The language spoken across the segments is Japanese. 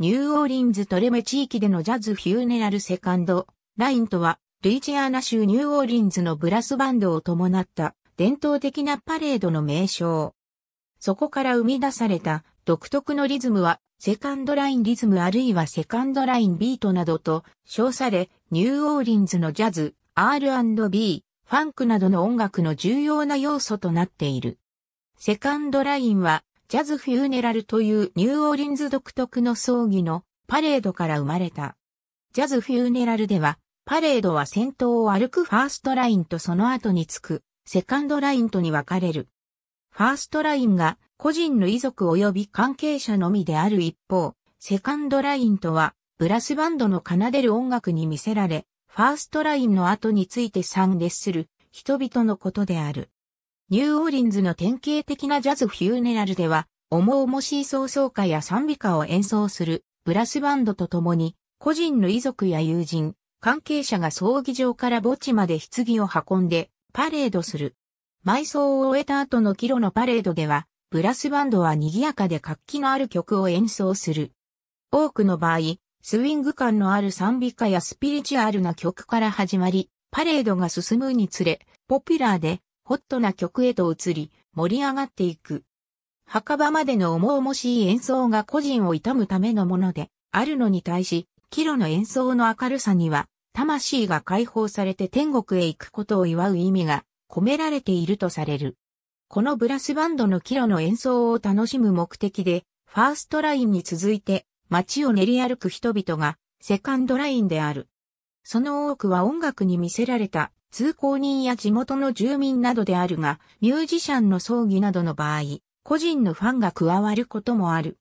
ニューオーリンズトレメ地域でのジャズフューネラルセカンドラインとは、ルイジアナ州ニューオーリンズのブラスバンドを伴った伝統的なパレードの名称。そこから生み出された独特のリズムは、セカンドラインリズムあるいはセカンドラインビートなどと称され、ニューオーリンズのジャズ、R&B、ファンクなどの音楽の重要な要素となっている。セカンドラインはジャズフューネラルというニューオーリンズ独特の葬儀のパレードから生まれた。ジャズフューネラルでは、パレードは先頭を歩くファーストラインとその後につく、セカンドラインとに分かれる。ファーストラインが個人の遺族及び関係者のみである一方、セカンドラインとは、ブラスバンドの奏でる音楽に魅せられ、ファーストラインの後について参列する人々のことである。ニューオーリンズの典型的なジャズフューネラルでは、重々しい奏奏歌や賛美歌を演奏するブラスバンドと共に、個人の遺族や友人、関係者が葬儀場から墓地まで棺を運んでパレードする。埋葬を終えた後のキロのパレードでは、ブラスバンドは賑やかで活気のある曲を演奏する。多くの場合、スウィング感のある賛美歌やスピリチュアルな曲から始まり、パレードが進むにつれ、ポピュラーでホットな曲へと移り、盛り上がっていく。墓場までの重々しい演奏が個人を悼むためのもので、あるのに対し、キロの演奏の明るさには、魂が解放されて天国へ行くことを祝う意味が込められているとされる。このブラスバンドのキロの演奏を楽しむ目的で、ファーストラインに続いて街を練り歩く人々がセカンドラインである。その多くは音楽に魅せられた通行人や地元の住民などであるが、ミュージシャンの葬儀などの場合、個人のファンが加わることもある。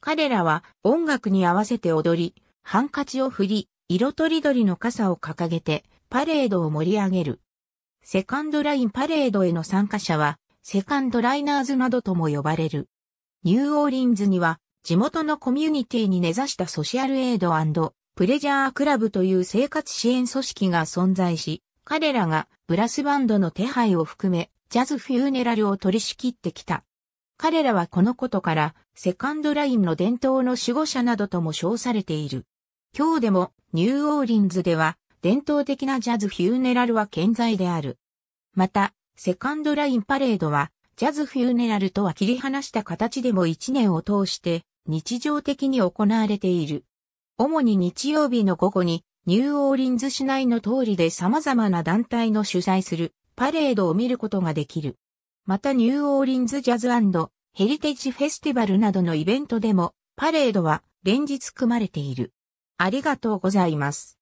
彼らは音楽に合わせて踊り、ハンカチを振り、色とりどりの傘を掲げて、パレードを盛り上げる。セカンドラインパレードへの参加者は、セカンドライナーズなどとも呼ばれる。ニューオーリンズには、地元のコミュニティに根ざしたソシャルエイドプレジャークラブという生活支援組織が存在し、彼らがブラスバンドの手配を含め、ジャズフューネラルを取り仕切ってきた。彼らはこのことから、セカンドラインの伝統の守護者などとも称されている。今日でも、ニューオーリンズでは、伝統的なジャズフューネラルは健在である。また、セカンドラインパレードは、ジャズフューネラルとは切り離した形でも一年を通して、日常的に行われている。主に日曜日の午後にニューオーリンズ市内の通りで様々な団体の主催するパレードを見ることができる。またニューオーリンズジャズヘリテージフェスティバルなどのイベントでもパレードは連日組まれている。ありがとうございます。